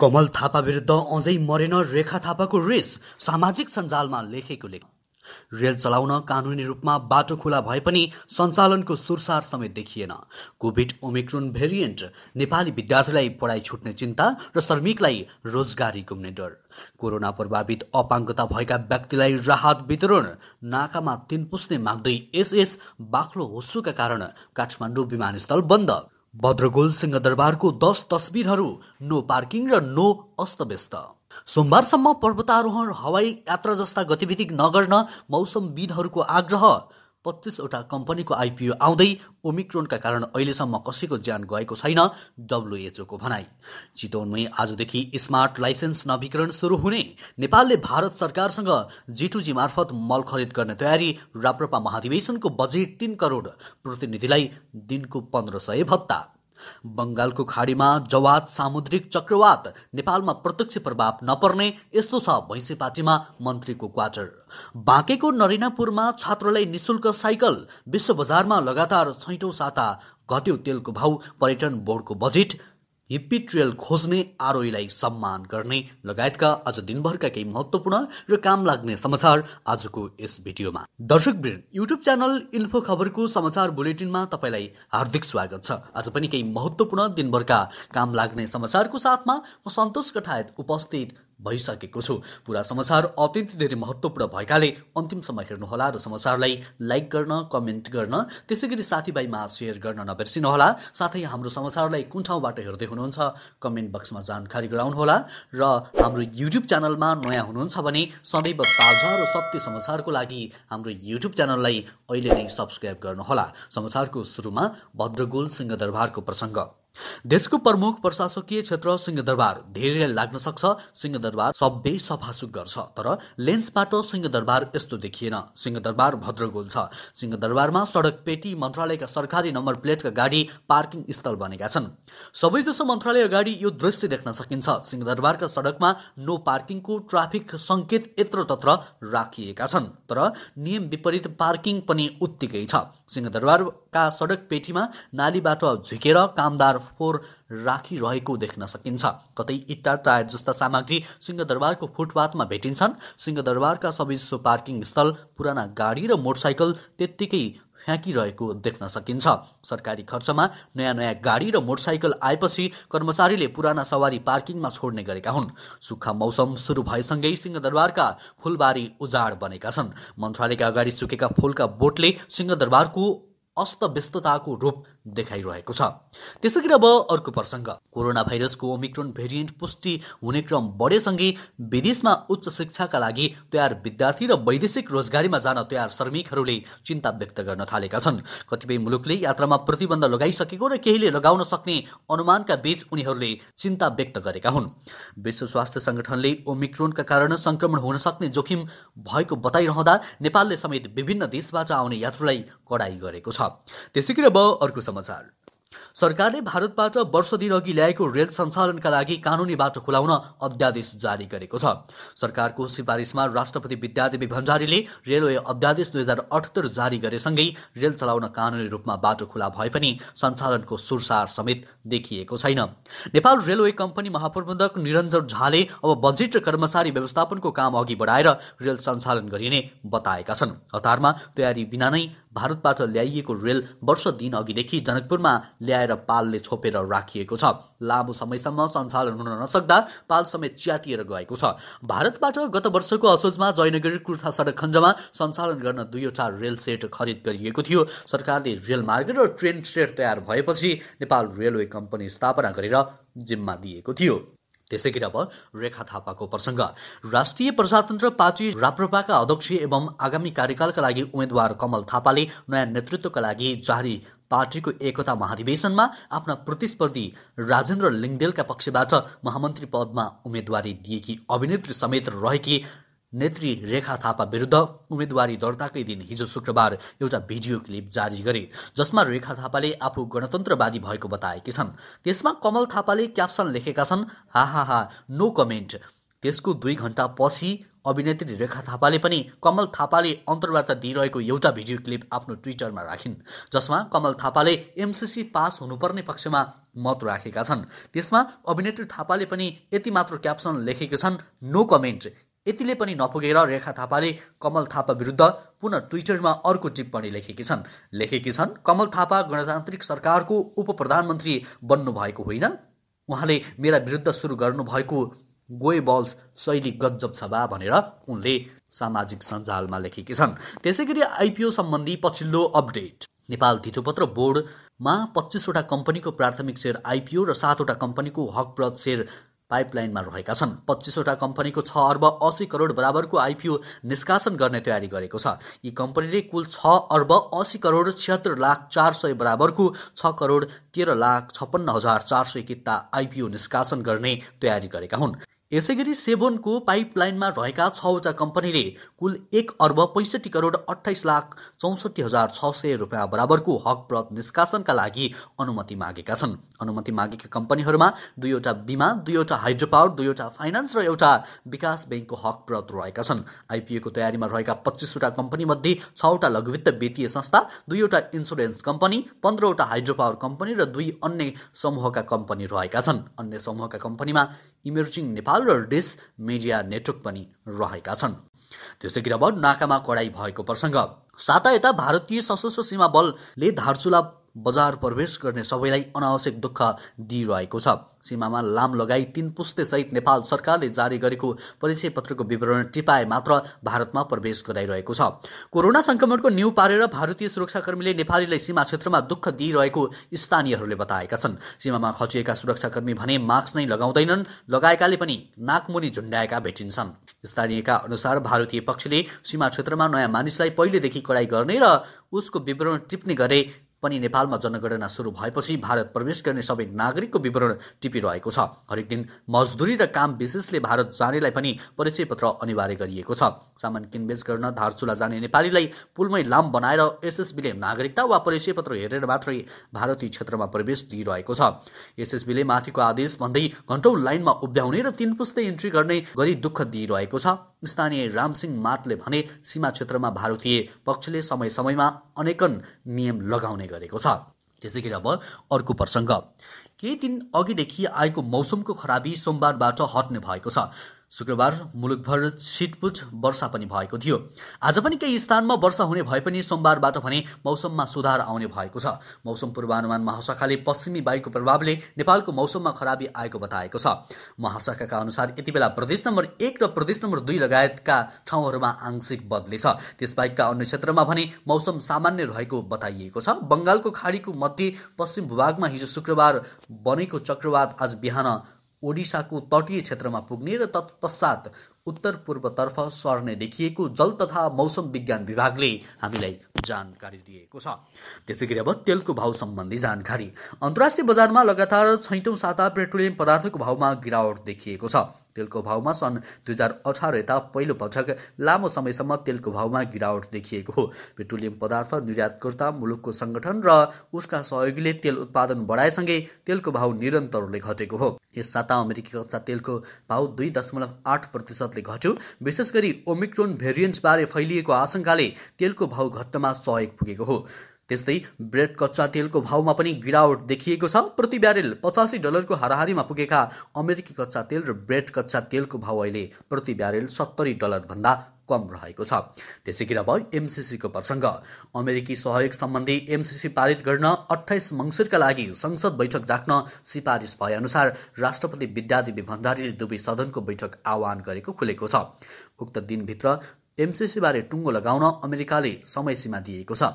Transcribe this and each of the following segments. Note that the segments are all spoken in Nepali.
कमल थापा विरुद्ध अझै मरेन रेखा थापाको रिस सामाजिक सञ्जालमा लेखेको लेख रेल चलाउन कानुनी रूपमा बाटो खुला भए पनि सञ्चालनको सुरसार समेत देखिएन कोभिड ओमिक्रोन भेरिएन्ट नेपाली विद्यार्थीलाई पढाइ छुट्ने चिन्ता र श्रमिकलाई रोजगारी गुम्ने डर कोरोना प्रभावित अपाङ्गता भएका व्यक्तिलाई राहत वितरण नाकामा तिन पुस्ने माग्दै एसएस बाक्लो होस्सुका कारण काठमाडौँ विमानस्थल बन्द सिंह दरबारको दस तस्बिरहरू नो पार्किङ र नो अस्तव्यस्त सोमबारसम्म पर्वतारोहण हवाई यात्रा जस्ता गतिविधि नगर्न मौसमविदहरूको आग्रह पच्चिसवटा कम्पनीको आइपिओ आउँदै ओमिक्रोनका कारण अहिलेसम्म कसैको ज्यान गएको छैन डब्लुएचओको भनाई चितवनमै आजदेखि स्मार्ट लाइसेन्स नवीकरण सुरु हुने नेपालले भारत सरकारसँग जिटुजी मार्फत मल खरिद गर्ने तयारी राप्रपा महाधिवेशनको बजेट तिन करोड प्रतिनिधिलाई दिनको पन्ध्र सय भत्ता बङ्गालको खाडीमा जवाद सामुद्रिक चक्रवात नेपालमा प्रत्यक्ष प्रभाव नपर्ने यस्तो छ भैँसेपाटीमा मन्त्रीको क्वार्टर बाँकेको नरिनापुरमा छात्रलाई निशुल्क साइकल विश्व बजारमा लगातार छैटौँ साता घट्यो तेलको भाउ पर्यटन बोर्डको बजेट हिप्पिट्रियल खोज्ने आरोहीलाई सम्मान गर्ने लगायतका आज दिनभरका केही महत्त्वपूर्ण र काम लाग्ने समाचार आजको यस भिडियोमा दर्शकवृन्द युट्युब च्यानल इन्फो खबरको समाचार बुलेटिनमा तपाईँलाई हार्दिक स्वागत छ आज पनि केही महत्त्वपूर्ण दिनभरका काम लाग्ने समाचारको साथमा म सन्तोष कठायत उपस्थित भइसकेको छु पुरा समाचार अत्यन्त धेरै महत्त्वपूर्ण भएकाले अन्तिमसम्म हेर्नुहोला र समाचारलाई लाइक गर्न कमेन्ट गर्न त्यसै गरी साथीभाइमा सेयर गर्न नबिर्सिनुहोला साथै हाम्रो समाचारलाई कुन ठाउँबाट हेर्दै हुनुहुन्छ कमेन्ट बक्समा जानकारी गराउनुहोला र हाम्रो युट्युब च्यानलमा नयाँ हुनुहुन्छ भने सदैव ताजा र सत्य समाचारको लागि हाम्रो युट्युब च्यानललाई अहिले नै सब्सक्राइब गर्नुहोला समाचारको सुरुमा भद्रगोल सिंहदरबारको प्रसङ्ग देशको प्रमुख प्रशासकीय क्षेत्र सिंहदरबार धेरै लाग्न सक्छ सिंहदरबार सबै सफासुक गर्छ तर लेन्सबाट सिंहदरबार यस्तो देखिएन सिंहदरबार भद्रगोल छ सिंहदरबारमा सडक पेटी मन्त्रालयका सरकारी नम्बर प्लेटका गाडी पार्किङ स्थल बनेका छन् सबैजसो मन्त्रालय अगाडि यो दृश्य देख्न सकिन्छ सिंहदरबारका सडकमा नो पार्किङको ट्राफिक सङ्केत यत्रतत्र राखिएका छन् तर नियम विपरीत पार्किङ पनि उत्तिकै छ सिंहदरबार का सडक पेटीमा नालीबाट झुकेर कामदार फोहोर राखिरहेको देख्न सकिन्छ कतै इट्टा टायर जस्ता सामग्री सिंहदरबारको फुटपाथमा भेटिन्छन् सिंहदरबारका सबै पार्किङ स्थल पुराना गाडी र मोटरसाइकल त्यत्तिकै फ्याँकिरहेको देख्न सकिन्छ सरकारी खर्चमा नयाँ नयाँ गाडी र मोटरसाइकल आएपछि कर्मचारीले पुराना सवारी पार्किङमा छोड्ने गरेका हुन् सुक्खा मौसम सुरु भएसँगै सिंहदरबारका फुलबारी उजाड बनेका छन् मन्त्रालयका अगाडि सुकेका फुलका बोटले सिंहदरबारको अस्तव्यस्तताको रूप देखाइरहेको छ त्यसै गरी अब अर्को प्रसङ्ग कोरोना भाइरसको ओमिक्रोन भेरिएन्ट पुष्टि हुने क्रम बढेसँगै विदेशमा उच्च शिक्षाका लागि तयार विद्यार्थी र वैदेशिक रोजगारीमा जान तयार श्रमिकहरूले चिन्ता व्यक्त गर्न थालेका छन् कतिपय मुलुकले यात्रामा प्रतिबन्ध लगाइसकेको र केहीले लगाउन सक्ने अनुमानका बीच उनीहरूले चिन्ता व्यक्त गरेका हुन् विश्व स्वास्थ्य संगठनले ओमिक्रोनका कारण संक्रमण हुन सक्ने जोखिम भएको बताइरहँदा नेपालले समेत विभिन्न देशबाट आउने यात्रुलाई कडाई गरेको छ त्यसै गरी अब अर्को समाचार सरकारले भारतबाट वर्ष दिन अघि ल्याएको रेल सञ्चालनका लागि कानुनी बाटो खुलाउन अध्यादेश जारी गरेको छ सरकारको सिफारिसमा राष्ट्रपति विद्यादेवी भण्डारीले रेलवे अध्यादेश दुई हजार अठहत्तर जारी गरेसँगै रेल चलाउन कानुनी रूपमा बाटो खुला भए पनि सञ्चालनको सुरसार समेत देखिएको छैन नेपाल रेलवे कम्पनी महाप्रबन्धक निरञ्जन झाले अब बजेट र कर्मचारी व्यवस्थापनको काम अघि बढाएर रेल सञ्चालन गरिने बताएका छन् हतारमा तयारी बिना नै भारतबाट ल्याइएको रेल वर्ष दिन अघिदेखि जनकपुरमा ल्याएर पालले छोपेर राखिएको छ लामो समयसम्म सञ्चालन हुन नसक्दा पाल समेत च्यातिएर गएको छ भारतबाट गत वर्षको असोजमा जयनगर कुर्था सडक खण्डमा सञ्चालन गर्न दुईवटा रेल सेट खरिद गरिएको थियो सरकारले रेल मार्ग र ट्रेन सेट तयार भएपछि नेपाल रेलवे कम्पनी स्थापना गरेर जिम्मा दिएको थियो त्यसै गरी अब रेखा थापाको प्रसङ्ग राष्ट्रिय प्रजातन्त्र पार्टी राप्रपाका अध्यक्ष एवं आगामी कार्यकालका लागि उम्मेद्वार कमल थापाले नयाँ नेतृत्वका लागि जारी पार्टीको एकता महाधिवेशनमा आफ्ना प्रतिस्पर्धी राजेन्द्र लिङ्गदेलका पक्षबाट महामन्त्री पदमा उम्मेदवारी दिएकी अभिनेत्री समेत रहेकी नेत्री रेखा थापा विरुद्ध उम्मेदवारी दर्ताकै दिन हिजो शुक्रबार एउटा भिडियो क्लिप जारी गरे जसमा रेखा थापाले आफू गणतन्त्रवादी भएको बताएकी छन् त्यसमा कमल थापाले क्याप्सन लेखेका छन् हा हा हा नो कमेन्ट त्यसको दुई घन्टा पछि अभिनेत्री रेखा थापाले पनि कमल थापाले अन्तर्वार्ता दिइरहेको एउटा भिडियो क्लिप आफ्नो ट्विटरमा राखिन् जसमा कमल थापाले एमसिसी पास हुनुपर्ने पक्षमा मत राखेका छन् त्यसमा अभिनेत्री थापाले पनि यति मात्र क्याप्सन लेखेका छन् नो कमेन्ट यतिले पनि नपुगेर रेखा थापाले कमल थापा विरुद्ध पुनः ट्विटरमा अर्को टिप्पणी लेखेकी छन् लेखेकी छन् कमल थापा गणतान्त्रिक सरकारको उप प्रधानमन्त्री बन्नुभएको होइन उहाँले मेरा विरुद्ध सुरु गर्नुभएको गोए बल्स शैली गजब छ बा भनेर उनले सामाजिक सञ्जालमा लेखेकी छन् त्यसै गरी आइपिओ सम्बन्धी पछिल्लो अपडेट नेपाल धितुपत्र बोर्डमा पच्चिसवटा कम्पनीको प्राथमिक सेयर आइपिओ र सातवटा कम्पनीको हकप्रत सेयर पाइपलाइनमा रहेका छन् पच्चिसवटा कम्पनीको छ अर्ब असी करोड बराबरको आइपिओ निष्कासन गर्ने तयारी गरेको छ यी कम्पनीले कुल छ अर्ब असी करोड छिहत्तर लाख चार सय बराबरको छ करोड तेह्र लाख छप्पन्न हजार चार सय किता आइपिओ निष्कासन गर्ने तयारी गरेका हुन् यसै गरी सेभोनको पाइपलाइनमा रहेका छवटा कम्पनीले कुल एक अर्ब पैँसठी करोड अठाइस लाख चौसठी हजार छ सय रुपियाँ बराबरको हकप्रत निष्कासनका लागि अनुमति मागेका छन् अनुमति मागेका कम्पनीहरूमा दुईवटा बिमा दुईवटा हाइड्रो पावर दुईवटा फाइनेन्स र एउटा विकास ब्याङ्कको हकप्रत रहेका छन् आइपिएको तयारीमा रहेका पच्चिसवटा कम्पनीमध्ये छवटा लघुवित्त वित्तीय संस्था दुईवटा इन्सुरेन्स कम्पनी पन्ध्रवटा हाइड्रो पावर कम्पनी र दुई अन्य समूहका कम्पनी रहेका छन् अन्य समूहका कम्पनीमा इमर्जिङ नेपाल र डिस मिडिया नेटवर्क पनि रहेका छन् त्यसै गरी अब नाकामा कडाई भएको प्रसङ्ग साता यता भारतीय सशस्त्र सीमा बलले धारचुला बजार प्रवेश गर्ने सबैलाई अनावश्यक दुःख दिइरहेको छ सीमामा लाम लगाई तीन सहित नेपाल सरकारले जारी गरेको परिचय पत्रको विवरण टिपाए मात्र भारतमा प्रवेश गराइरहेको छ कोरोना संक्रमणको न्यू पारेर भारतीय सुरक्षाकर्मीले नेपालीलाई सीमा क्षेत्रमा दुःख दिइरहेको स्थानीयहरूले बताएका छन् सीमामा खचिएका सुरक्षाकर्मी भने मास्क नै लगाउँदैनन् लगाएकाले पनि नाकमुनि झुन्ड्याएका भेटिन्छन् स्थानीयका अनुसार भारतीय पक्षले सीमा क्षेत्रमा नयाँ मानिसलाई पहिलेदेखि कडाई गर्ने र उसको विवरण टिप्ने गरे पनि नेपालमा जनगणना सुरु भएपछि भारत प्रवेश गर्ने सबै नागरिकको विवरण टिपिरहेको छ हरेक दिन मजदुरी र काम विशेषले भारत जानेलाई पनि परिचय पत्र अनिवार्य गरिएको छ सामान किनबेच गर्न धारचुला जाने नेपालीलाई पुलमै लाम बनाएर एसएसबीले नागरिकता वा परिचय पत्र हेरेर मात्रै भारतीय क्षेत्रमा प्रवेश दिइरहेको छ एसएसबीले माथिको आदेश भन्दै घन्टौँ लाइनमा उभ्याउने र तिन पुस्तै इन्ट्री गर्ने गरी दुःख दिइरहेको छ स्थानीय रामसिंह मातले भने सीमा क्षेत्रमा भारतीय पक्षले समय समयमा अनेकन नियम लगाउने गरेको छ त्यसै गरी अब अर्को प्रसङ्ग केही दिन अघिदेखि आएको मौसमको खराबी सोमबारबाट हट्ने भएको छ शुक्रबार मुलुकभर छिटपुट वर्षा पनि भएको थियो आज पनि केही स्थानमा वर्षा हुने भए पनि सोमबारबाट भने मौसममा सुधार आउने भएको छ मौसम पूर्वानुमान महाशाखाले पश्चिमी वायुको प्रभावले नेपालको मौसममा खराबी आएको बताएको छ महाशाखाका अनुसार यति बेला प्रदेश नम्बर एक र प्रदेश नम्बर दुई लगायतका ठाउँहरूमा आंशिक बदली छ त्यसबाहेकका अन्य क्षेत्रमा भने मौसम सामान्य रहेको बताइएको छ बङ्गालको खाडीको मध्य पश्चिम भूभागमा हिजो शुक्रबार बनेको चक्रवात आज बिहान ओडिसाको तटीय क्षेत्रमा पुग्ने र तत्पश्चात उत्तर पूर्वतर्फ सर्ने देखिएको जल तथा मौसम विज्ञान विभागले हामीलाई जानकारी दिएको छ त्यसै गरी अब तेलको भाव सम्बन्धी जानकारी अन्तर्राष्ट्रिय बजारमा लगातार छैटौँ साता पेट्रोलियम पदार्थको भावमा गिरावट देखिएको छ तेलको भावमा सन् दुई हजार अठार यता पहिलो पटक लामो समयसम्म तेलको भावमा गिरावट देखिएको हो पेट्रोलियम पदार्थ निर्यातकर्ता मुलुकको सङ्गठन र उसका सहयोगीले तेल उत्पादन बढाएसँगै तेलको भाव निरन्तरले घटेको हो यस साता अमेरिकी कच्चा तेलको भाव दुई दशमलव आठ प्रतिशतले घट्यो विशेष गरी ओमिक्रोन बारे फैलिएको आशंकाले तेलको भाव घट्नमा सहयोग पुगेको हो त्यस्तै ब्रेड कच्चा तेलको भावमा पनि गिरावट देखिएको छ प्रति ब्यारेल पचासी डलरको हाराहारीमा पुगेका अमेरिकी कच्चा तेल र ब्रेड कच्चा तेलको भाव अहिले प्रति ब्यारेल सत्तरी डलरभन्दा कम रहेको छ त्यसै अब एमसिसीको प्रसङ्ग अमेरिकी सहयोग सम्बन्धी एमसिसी पारित गर्न अठाइस मङ्सिरका लागि संसद बैठक राख्न सिफारिस अनुसार राष्ट्रपति विद्यादेवी भण्डारीले दुवै सदनको बैठक आह्वान गरेको खुलेको छ उक्त दिनभित्र एमसिसीबारे टुङ्गो लगाउन अमेरिकाले समयसीमा दिएको छ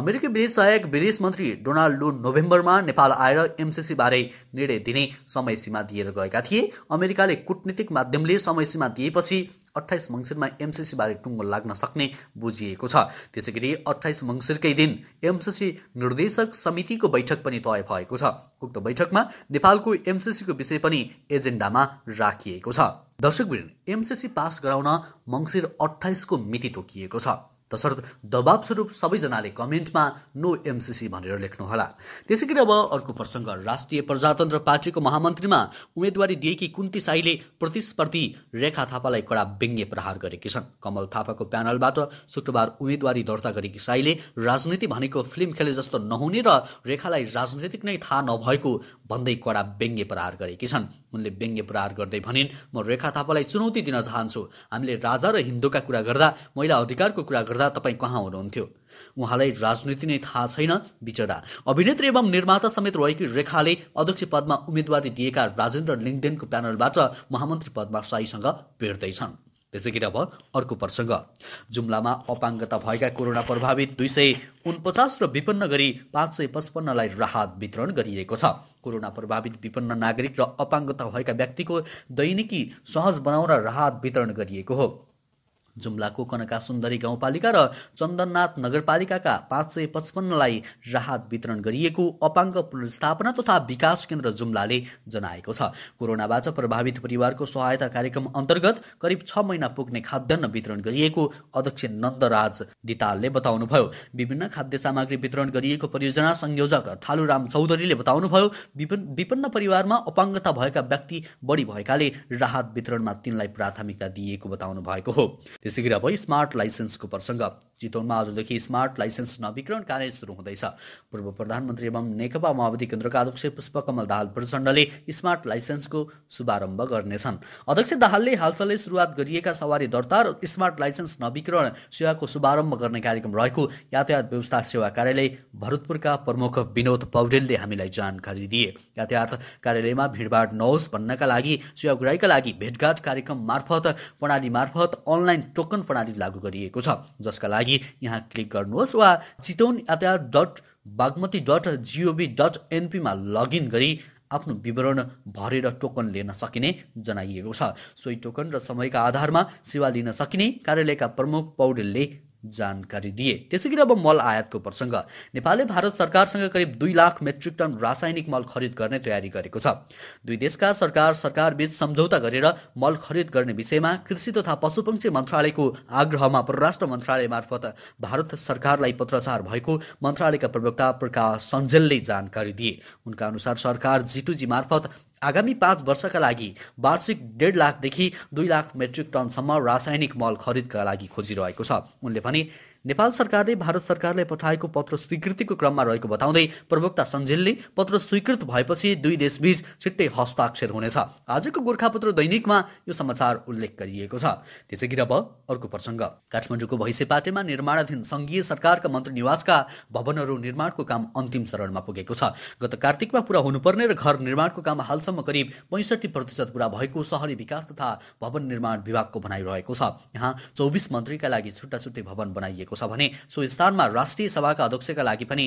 अमेरिकी विदेश सहायक विदेश मन्त्री डोनाल्ड लु नोभेम्बरमा नेपाल आएर एमसिसीबारे निर्णय दिने समय सीमा दिएर गएका थिए अमेरिकाले कुटनीतिक माध्यमले समय सीमा दिएपछि अठाइस मङ्सिरमा एमसिसीबारे टुङ्गो लाग्न सक्ने बुझिएको छ त्यसै गरी अठाइस मङ्सिरकै दिन एमसिसी निर्देशक समितिको बैठक पनि तय भएको छ उक्त बैठकमा नेपालको एमसिसीको विषय पनि एजेन्डामा राखिएको छ दर्शकवृन्द एमसिसी पास गराउन मङ्सिर अठाइसको मिति तोकिएको छ तसर्थ दबावस्वरूप सबैजनाले कमेन्टमा नो एमसिसी भनेर लेख्नुहोला त्यसै गरी अब अर्को प्रसङ्ग राष्ट्रिय प्रजातन्त्र पार्टीको महामन्त्रीमा उम्मेदवारी दिएकी कुन्ती साईले प्रतिस्पर्धी रेखा थापालाई कडा व्यङ्ग्य प्रहार गरेकी छन् कमल थापाको प्यानलबाट शुक्रबार उम्मेदवारी दर्ता गरेकी साईले राजनीति भनेको फिल्म खेले जस्तो नहुने र रेखालाई राजनीतिक नै थाहा नभएको भन्दै कडा व्यङ्ग्य प्रहार गरेकी छन् उनले व्यङ्ग्य प्रहार गर्दै भनिन् म रेखा थापालाई चुनौती दिन चाहन्छु हामीले राजा र हिन्दूका कुरा गर्दा महिला अधिकारको कुरा गर्दा हेर्दा तपाईँ कहाँ हुनुहुन्थ्यो उहाँलाई राजनीति नै थाहा छैन बिचरा अभिनेत्री एवं निर्माता समेत रहेकी रेखाले अध्यक्ष पदमा उम्मेदवारी दिएका राजेन्द्र लिङदेनको प्यानलबाट महामन्त्री पदमा साईसँग भेट्दैछन् त्यसै गरी अब अर्को प्रसङ्ग जुम्लामा अपाङ्गता भएका कोरोना प्रभावित दुई सय उनपचास र विपन्न गरी पाँच सय पचपन्नलाई राहत वितरण गरिएको छ कोरोना प्रभावित विपन्न नागरिक र अपाङ्गता भएका व्यक्तिको दैनिकी सहज बनाउन राहत वितरण गरिएको हो जुम्लाको कनका सुन्दरी गाउँपालिका र चन्दननाथ नगरपालिकाका पाँच सय पचपन्नलाई राहत वितरण गरिएको अपाङ्ग पुनर्स्थापना तथा विकास केन्द्र जुम्लाले जनाएको छ कोरोनाबाट प्रभावित परिवारको सहायता कार्यक्रम अन्तर्गत करिब छ महिना पुग्ने खाद्यान्न वितरण गरिएको अध्यक्ष नन्दराज दितालले बताउनुभयो विभिन्न खाद्य सामग्री वितरण गरिएको परियोजना संयोजक ठालुराम चौधरीले बताउनुभयो विपन्न परिवारमा अपाङ्गता भएका व्यक्ति बढी भएकाले राहत वितरणमा तिनलाई प्राथमिकता दिएको बताउनु भएको हो इसी गरी अब स्मार्ट लाइसेन्सको प्रसङ्ग चितवनमा आजदेखि स्मार्ट लाइसेन्स नवीकरण कार्य सुरु हुँदैछ पूर्व प्रधानमन्त्री एवं नेकपा माओवादी केन्द्रका अध्यक्ष पुष्पकमल दाहाल प्रचण्डले स्मार्ट लाइसेन्सको शुभारम्भ गर्नेछन् अध्यक्ष दाहालले हालसालै सुरुवात गरिएका सवारी दर्ता र स्मार्ट लाइसेन्स नवीकरण सेवाको शुभारम्भ गर्ने कार्यक्रम रहेको यातायात व्यवस्था सेवा कार्यालय भरतपुरका प्रमुख विनोद पौडेलले हामीलाई जानकारी दिए यातायात कार्यालयमा भिडभाड नहोस् भन्नका लागि सेवाग्राहीका लागि भेटघाट कार्यक्रम मार्फत प्रणाली मार्फत अनलाइन टोकन प्रणाली लागू गरिएको छ जसका लागि लागि यहाँ क्लिक गर्नुहोस् वा चितौन यातायात dot Bagmati dot gov dot एनपीमा लगइन गरी आफ्नो विवरण भरेर टोकन लिन सकिने जनाइएको छ सोही टोकन र समयका आधारमा सेवा लिन सकिने कार्यालयका प्रमुख पौडेलले जानकारी दिए त्यसै गरी अब मल आयातको प्रसङ्ग नेपालले भारत सरकारसँग करिब दुई लाख मेट्रिक टन रासायनिक मल खरिद गर्ने तयारी गरेको छ दुई देशका सरकार सरकार बीच सम्झौता गरेर मल खरिद गर्ने विषयमा कृषि तथा पशुपक्षी मन्त्रालयको आग्रहमा परराष्ट्र मन्त्रालय मार्फत भारत सरकारलाई पत्रचार भएको मन्त्रालयका प्रवक्ता प्रकाश सन्जेलले जानकारी दिए उनका अनुसार सरकार जिटुजी मार्फत आगामी पाँच वर्षका लागि वार्षिक डेढ लाखदेखि दुई लाख मेट्रिक टनसम्म रासायनिक मल खरिदका लागि खोजिरहेको छ उनले भने money नेपाल सरकारले भारत सरकारलाई पठाएको पत्र स्वीकृतिको क्रममा रहेको बताउँदै प्रवक्ता सञ्जेलले पत्र स्वीकृत भएपछि दुई देशबीच छिट्टै हस्ताक्षर हुनेछ आजको गोर्खापत्र दैनिकमा यो समाचार उल्लेख गरिएको छ त्यसै गरी अब अर्को प्रसङ्ग काठमाडौँको भैँसेपाटेमा निर्माणाधीन सङ्घीय सरकारका मन्त्री निवासका भवनहरू निर्माणको काम अन्तिम चरणमा पुगेको छ गत कार्तिकमा पुरा हुनुपर्ने र घर निर्माणको काम हालसम्म करिब पैँसठी प्रतिशत पुरा भएको सहरी विकास तथा भवन निर्माण विभागको भनाइ रहेको छ यहाँ चौबिस मन्त्रीका लागि छुट्टा छुट्टै भवन बनाइएको छ भने सो स्थानमा राष्ट्रिय सभाका अध्यक्षका लागि पनि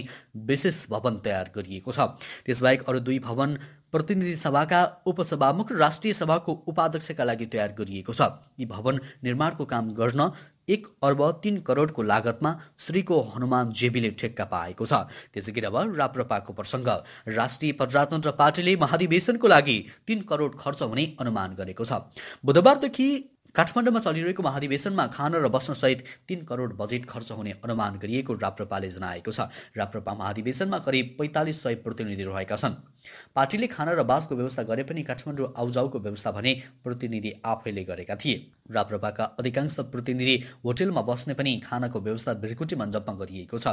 विशेष भवन तयार गरिएको छ त्यसबाहेक अरू दुई भवन प्रतिनिधि सभाका उपसभामुख र राष्ट्रिय सभाको उपाध्यक्षका लागि तयार गरिएको छ यी भवन निर्माणको काम गर्न एक अर्ब तिन करोडको लागतमा श्रीको हनुमान जेबीले ठेक्का पाएको छ त्यसै गरी अब राप्रपाको प्रसङ्ग राष्ट्रिय प्रजातन्त्र पार्टीले महाधिवेशनको लागि तिन करोड खर्च हुने अनुमान गरेको छ बुधबारदेखि काठमाडौँमा चलिरहेको महाधिवेशनमा खान र बस्नसहित तिन करोड बजेट खर्च हुने अनुमान गरिएको राप्रपाले जनाएको छ राप्रपा महाधिवेशनमा करिब पैँतालिस सय प्रतिनिधि रहेका छन् पार्टीले खाना र बासको व्यवस्था गरे पनि काठमाडौँ आउजाउको व्यवस्था भने प्रतिनिधि आफैले गरेका थिए राप्रपाका अधिकांश प्रतिनिधि होटेलमा बस्ने पनि खानाको व्यवस्था भिरकुटी मन्डपमा गरिएको छ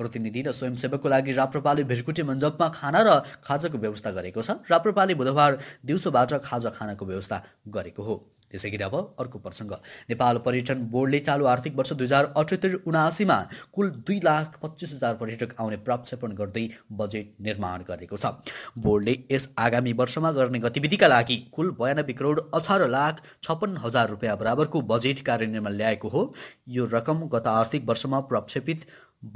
प्रतिनिधि र स्वयंसेवकको लागि राप्रपाले भिरकुटी मन्डपमा खाना र खाजाको व्यवस्था गरेको छ राप्रपाले बुधबार दिउँसोबाट खाजा खानाको व्यवस्था गरेको हो त्यसै गरी अब अर्को प्रसङ्ग नेपाल पर्यटन बोर्डले चालु आर्थिक वर्ष दुई हजार अठहत्तर उनासीमा कुल दुई लाख पच्चिस हजार पर्यटक आउने प्रक्षेपण गर्दै बजेट निर्माण गरेको छ बोर्डले यस आगामी वर्षमा गर्ने गतिविधिका लागि कुल बयानब्बे करोड अठार लाख छप्पन्न हजार रुपियाँ बराबरको बजेट कार्यान्वयनमा ल्याएको हो यो रकम गत आर्थिक वर्षमा प्रक्षेपित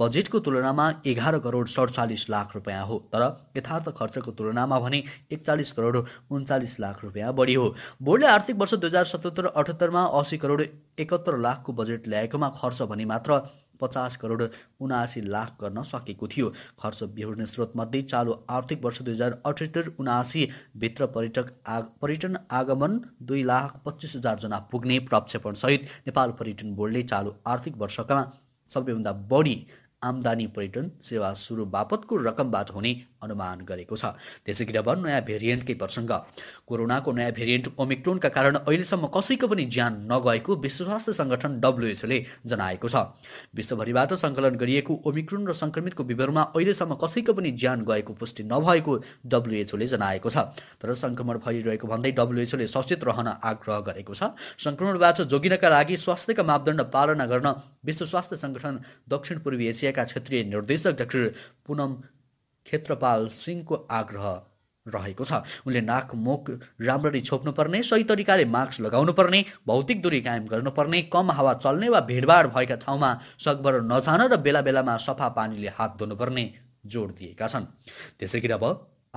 बजेटको तुलनामा एघार करोड सडचालिस लाख रुपियाँ हो तर यथार्थ खर्चको तुलनामा भने एकचालिस करोड उन्चालिस लाख रुपियाँ बढी हो बोर्डले आर्थिक वर्ष दुई हजार सतहत्तर अठहत्तरमा असी करोड एकहत्तर लाखको बजेट ल्याएकोमा खर्च भने मात्र पचास करोड उनासी लाख गर्न सकेको थियो खर्च बिहोर्ने स्रोतमध्ये चालु आर्थिक वर्ष दुई हजार अठहत्तर उनासी पर्यटक आग पर्यटन आगमन दुई लाख पच्चिस हजारजना पुग्ने प्रक्षेपणसहित नेपाल पर्यटन बोर्डले चालु आर्थिक वर्षका सबैभन्दा बढी आम्दानी पर्यटन सेवा सुरु बापतको रकमबाट हुने अनुमान गरेको छ त्यसै गरी अब नयाँ भेरिएन्टकै प्रसङ्ग कोरोनाको नयाँ भेरिएन्ट ओमिक्रोनका कारण अहिलेसम्म कसैको पनि ज्यान नगएको विश्व स्वास्थ्य सङ्गठन डब्लुएचले जनाएको छ विश्वभरिबाट सङ्कलन गरिएको ओमिक्रोन र सङ्क्रमितको विवरणमा अहिलेसम्म कसैको पनि ज्यान गएको पुष्टि नभएको डब्लुएचओले जनाएको छ तर सङ्क्रमण फैलिरहेको भन्दै डब्लुएचओले सचेत रहन आग्रह गरेको छ सङ्क्रमणबाट जोगिनका लागि स्वास्थ्यका मापदण्ड पालना गर्न विश्व स्वास्थ्य सङ्गठन दक्षिण पूर्वी एसियाका क्षेत्रीय निर्देशक डाक्टर पुनम क्षेत्रपाल सिंहको आग्रह रहेको छ उनले नाक मुख राम्ररी छोप्नुपर्ने सही तरिकाले मास्क लगाउनुपर्ने भौतिक दूरी कायम गर्नुपर्ने कम हावा चल्ने वा भिडभाड भएका ठाउँमा सकभर नजान र बेला बेलामा सफा पानीले हात धुनुपर्ने जोड दिएका छन् त्यसै गरी अब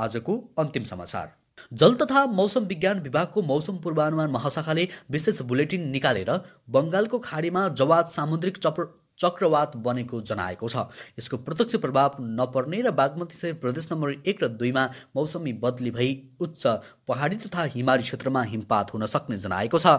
आजको अन्तिम समाचार जल तथा मौसम विज्ञान विभागको मौसम पूर्वानुमान महाशाखाले विशेष बुलेटिन निकालेर बङ्गालको खाडीमा जवाद सामुद्रिक चप चक्रवात बनेको जनाएको छ यसको प्रत्यक्ष प्रभाव नपर्ने र बागमती सहित प्रदेश नम्बर एक र दुईमा मौसमी बदली भई उच्च पहाडी तथा हिमाली क्षेत्रमा हिमपात हुन सक्ने जनाएको छ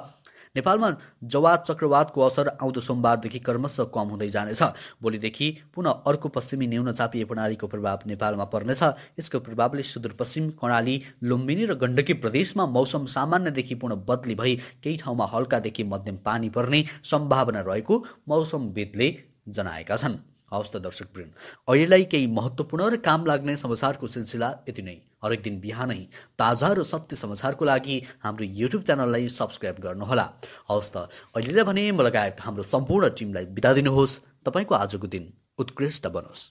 नेपालमा जवाद चक्रवातको असर आउँदो सोमबारदेखि कर्मश कम हुँदै जानेछ भोलिदेखि पुनः अर्को पश्चिमी न्यून प्रणालीको प्रभाव नेपालमा पर्नेछ यसको प्रभावले सुदूरपश्चिम कर्णाली लुम्बिनी र गण्डकी प्रदेशमा मौसम सामान्यदेखि पुनः बदली भई केही ठाउँमा हल्कादेखि मध्यम पानी पर्ने सम्भावना रहेको मौसमविदले जनाएका छन् हवस् त दर्शक अहिलेलाई केही महत्त्वपूर्ण र काम लाग्ने समाचारको सिलसिला यति नै हरेक दिन बिहानै ताजा र सत्य समाचारको लागि हाम्रो युट्युब च्यानललाई सब्सक्राइब गर्नुहोला हवस् त अहिले भने म लगायत हाम्रो सम्पूर्ण टिमलाई बिदा दिनुहोस् तपाईँको आजको दिन उत्कृष्ट बनोस्